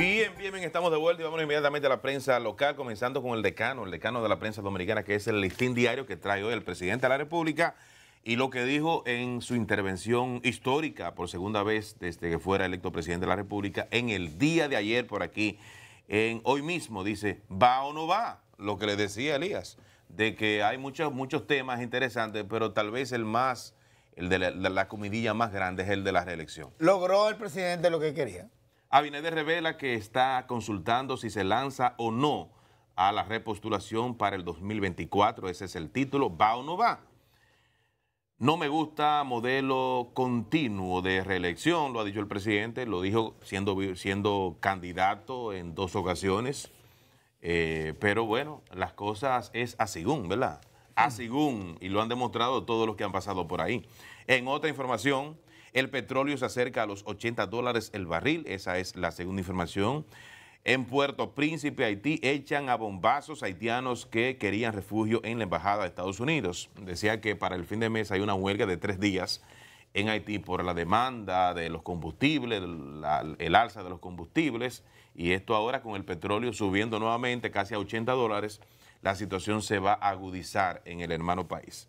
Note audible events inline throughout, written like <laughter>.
Bien, bien, bien, estamos de vuelta y vamos inmediatamente a la prensa local, comenzando con el decano, el decano de la prensa dominicana, que es el listín diario que trae hoy el presidente de la República y lo que dijo en su intervención histórica por segunda vez desde que fuera electo presidente de la República en el día de ayer por aquí, en hoy mismo, dice, va o no va, lo que le decía Elías, de que hay muchos, muchos temas interesantes, pero tal vez el más, el de la comidilla más grande es el de la reelección. Logró el presidente lo que quería. Abinader revela que está consultando si se lanza o no a la repostulación para el 2024. Ese es el título, ¿va o no va? No me gusta modelo continuo de reelección, lo ha dicho el presidente, lo dijo siendo, siendo candidato en dos ocasiones. Eh, pero bueno, las cosas es así, ¿verdad? según, y lo han demostrado todos los que han pasado por ahí. En otra información, el petróleo se acerca a los 80 dólares el barril, esa es la segunda información. En Puerto Príncipe, Haití, echan a bombazos haitianos que querían refugio en la Embajada de Estados Unidos. Decía que para el fin de mes hay una huelga de tres días en Haití por la demanda de los combustibles, el alza de los combustibles, y esto ahora con el petróleo subiendo nuevamente casi a 80 dólares, la situación se va a agudizar en el hermano país.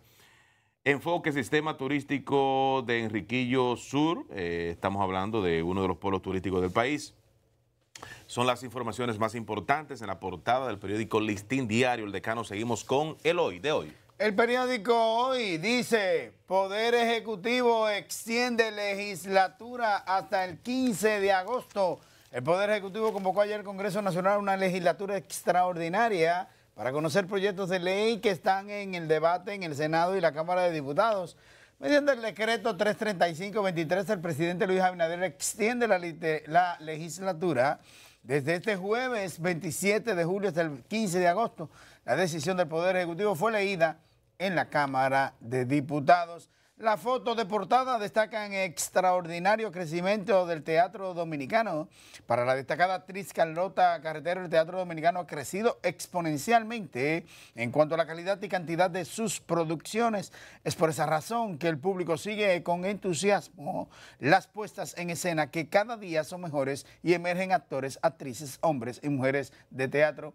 Enfoque Sistema Turístico de Enriquillo Sur. Eh, estamos hablando de uno de los polos turísticos del país. Son las informaciones más importantes en la portada del periódico Listín Diario. El decano seguimos con el hoy de hoy. El periódico hoy dice, Poder Ejecutivo extiende legislatura hasta el 15 de agosto. El Poder Ejecutivo convocó ayer al Congreso Nacional una legislatura extraordinaria para conocer proyectos de ley que están en el debate en el Senado y la Cámara de Diputados. Mediante el decreto 335-23, el presidente Luis Abinader extiende la, la legislatura desde este jueves 27 de julio hasta el 15 de agosto. La decisión del Poder Ejecutivo fue leída en la Cámara de Diputados. La foto de portada destaca destacan extraordinario crecimiento del teatro dominicano. Para la destacada actriz Carlota Carretero, el teatro dominicano ha crecido exponencialmente en cuanto a la calidad y cantidad de sus producciones. Es por esa razón que el público sigue con entusiasmo las puestas en escena que cada día son mejores y emergen actores, actrices, hombres y mujeres de teatro.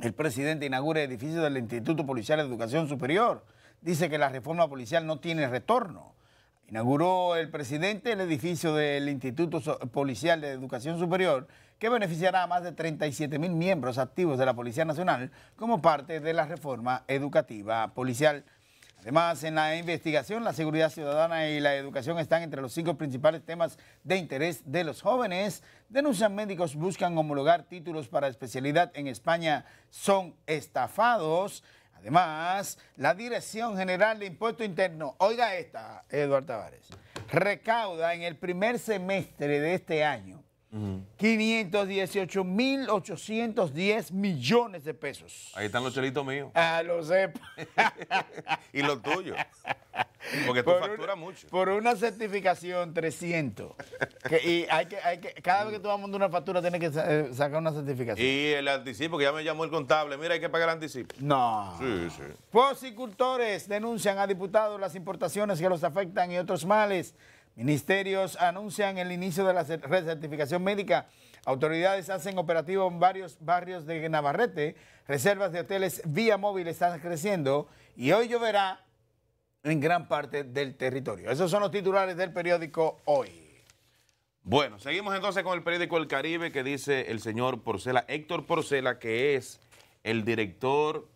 El presidente inaugura el edificio del Instituto Policial de Educación Superior dice que la reforma policial no tiene retorno. Inauguró el presidente el edificio del Instituto Policial de Educación Superior, que beneficiará a más de 37 mil miembros activos de la Policía Nacional como parte de la reforma educativa policial. Además, en la investigación, la seguridad ciudadana y la educación están entre los cinco principales temas de interés de los jóvenes. Denuncian médicos, buscan homologar títulos para especialidad en España, son estafados. Además, la Dirección General de Impuesto Interno, oiga esta, Eduardo Tavares, recauda en el primer semestre de este año 518.810 millones de pesos. Ahí están los chelitos míos. Ah, lo sé. <laughs> y los tuyos. Porque tú por mucho. Por una certificación 300. y hay que, cada vez que tú vas a una factura, tienes que eh, sacar una certificación. Y el anticipo, que ya me llamó el contable. Mira, hay que pagar anticipo. No. Sí, sí. Posicultores denuncian a diputados las importaciones que los afectan y otros males. Ministerios anuncian el inicio de la recertificación médica. Autoridades hacen operativo en varios barrios de Navarrete. Reservas de hoteles vía móvil están creciendo. Y hoy lloverá en gran parte del territorio. Esos son los titulares del periódico Hoy. Bueno, seguimos entonces con el periódico El Caribe que dice el señor Porcela, Héctor Porcela, que es el director,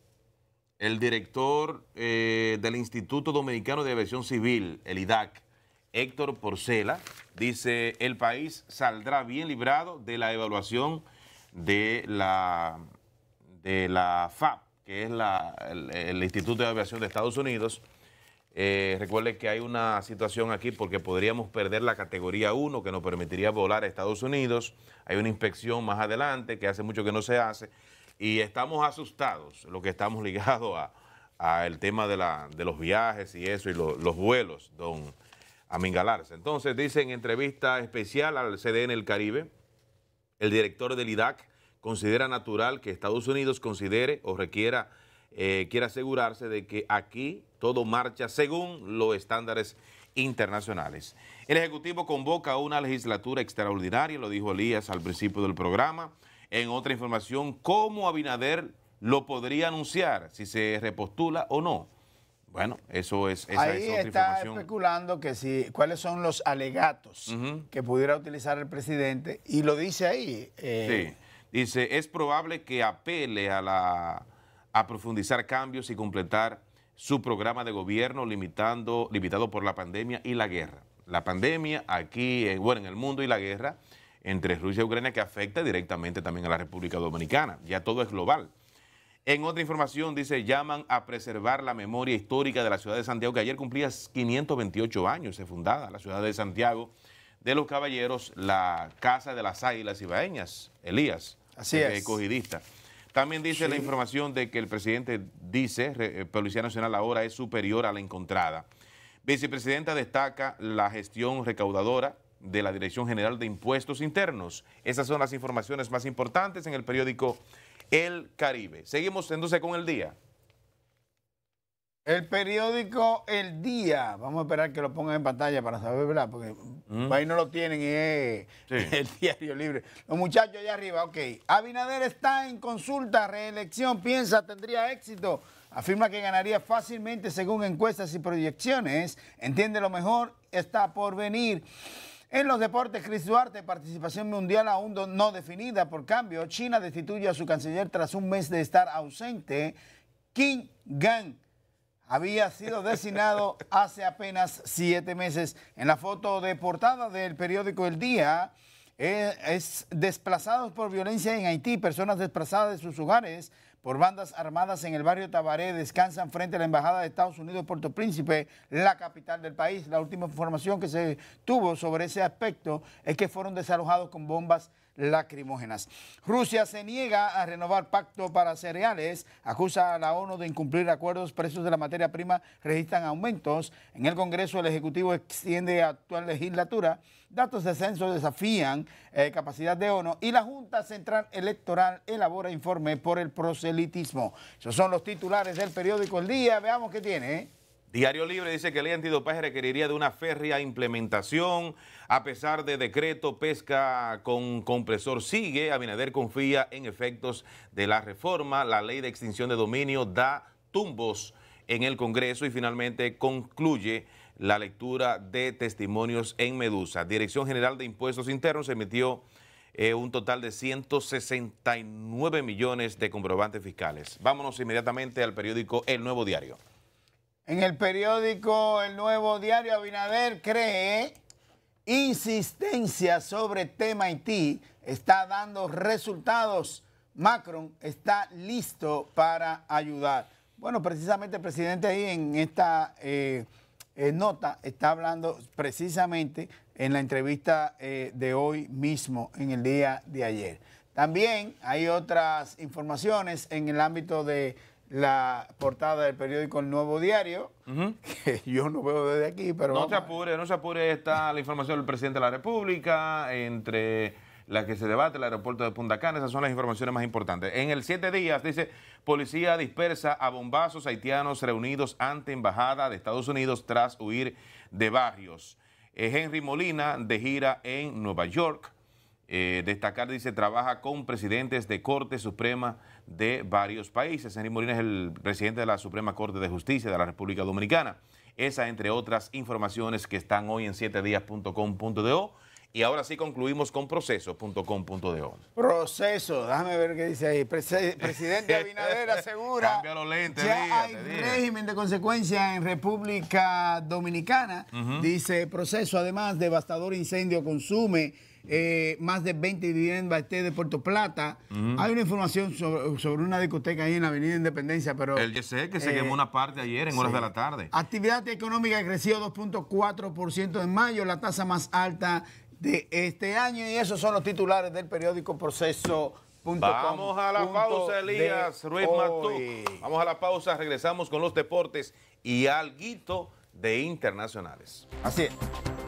el director eh, del Instituto Dominicano de Aviación Civil, el IDAC, Héctor Porcela, dice el país saldrá bien librado de la evaluación de la, de la FAP, que es el Instituto de Aviación de Estados Unidos, eh, recuerde que hay una situación aquí porque podríamos perder la categoría 1 que nos permitiría volar a Estados Unidos. Hay una inspección más adelante que hace mucho que no se hace. Y estamos asustados, lo que estamos <laughs> ligados al a tema de, los viajes y eso, y los vuelos, don Amingalarse. Entonces, dice en entrevista especial al CDN El Caribe, el director del IDAC considera natural que Estados Unidos considere o requiera eh, quiere asegurarse de que aquí todo marcha según los estándares internacionales. El Ejecutivo convoca una legislatura extraordinaria, lo dijo Elías al principio del programa. En otra información, ¿cómo Abinader lo podría anunciar si se repostula o no? Bueno, eso es Ahí está especulando que si cuáles son los alegatos que pudiera utilizar el presidente y lo dice ahí. Eh. Sí. Dice, es probable que apele a la a profundizar cambios y completar su programa de gobierno limitando, limitado por la pandemia y la guerra. La pandemia aquí, eh, bueno, en el mundo y la guerra entre Rusia y Ucrania que afecta directamente también a la República Dominicana. Ya todo es global. En otra información dice, llaman a preservar la memoria histórica de la ciudad de Santiago, que ayer cumplía 528 años, se fundada la ciudad de Santiago de los Caballeros, la Casa de las Águilas Ibaeñas, Elías, Así también dice la información de que el presidente dice, eh, Policía Nacional ahora es superior a la encontrada. Vicepresidenta destaca la gestión recaudadora de la Dirección General de Impuestos Internos. Esas son las informaciones más importantes en el periódico El Caribe. Seguimos entonces con el día. El periódico El Día, vamos a esperar que lo pongan en pantalla para saber, ¿verdad? Porque mm. ahí no lo tienen y es <laughs> el diario libre. Los muchachos allá arriba, ok. Abinader está en consulta, reelección, piensa, tendría éxito. Afirma que ganaría fácilmente según encuestas y proyecciones. Entiende lo mejor, está por venir. En los deportes, Chris Duarte, participación mundial aún no definida. Por cambio, China destituye a su canciller tras un mes de estar ausente. King Gang había sido designado hace apenas siete meses. En la foto de portada del periódico El Día, eh, es, desplazados por violencia en Haití, personas desplazadas de sus hogares por bandas armadas en el barrio Tabaré descansan frente a la Embajada de Estados Unidos Puerto Príncipe, la capital del país. La última información que se tuvo sobre ese aspecto es que fueron desalojados con bombas lacrimógenas. Rusia se niega a renovar pacto para cereales, acusa a la ONU de incumplir acuerdos, precios de la materia prima registran aumentos, en el Congreso el Ejecutivo extiende actual legislatura, datos de censo desafían eh, capacidad de ONU y la Junta Central Electoral elabora informe por el proselitismo. Esos son los titulares del periódico El Día, veamos qué tiene. ¿eh? Diario Libre dice que ley antidopaje requeriría de una férrea implementación. A pesar de decreto, pesca con compresor sigue. Abinader confía en efectos de la reforma. La ley de extinción de dominio da tumbos en el Congreso y finalmente concluye la lectura de testimonios en Medusa. Dirección General de Impuestos Internos emitió eh, un total de 169 millones de comprobantes fiscales. Vámonos inmediatamente al periódico El Nuevo Diario. En el periódico El Nuevo Diario Abinader cree insistencia sobre tema Haití está dando resultados. Macron está listo para ayudar. Bueno, precisamente el presidente ahí en esta eh, eh, nota está hablando precisamente en la entrevista eh, de hoy mismo, en el día de ayer. También hay otras informaciones en el ámbito de la portada del periódico El Nuevo Diario, que yo no veo desde aquí, pero... No se apure, no se apure, está la información del presidente de la República, entre la que se debate el aeropuerto de Punta Cana, esas son las informaciones más importantes. En el siete días, dice, policía dispersa a bombazos haitianos reunidos ante embajada de Estados Unidos tras huir de barrios. Eh, Henry Molina de gira en Nueva York. Eh, destacar, dice, trabaja con presidentes de Corte Suprema de varios países. Henry Molina es el presidente de la Suprema Corte de Justicia de la República Dominicana. Esa, entre otras informaciones que están hoy en 7días.com.do. Y ahora sí concluimos con proceso.com.do. Proceso, déjame ver qué dice ahí. presidente Abinader asegura. <laughs> Cambia los lentes, ya hay régimen de consecuencia en República Dominicana. Dice proceso, además, devastador incendio consume eh, más de 20 viviendas de Puerto Plata. Hay una información sobre, una discoteca ahí en la Avenida Independencia, pero... El sé que se eh, quemó una parte ayer en horas de la tarde. Actividad económica creció 2.4% en mayo, la tasa más alta de este año. Y esos son los titulares del periódico Proceso. Vamos a la pausa, Elías Ruiz Vamos a la pausa, regresamos con los deportes y guito de internacionales. Así es.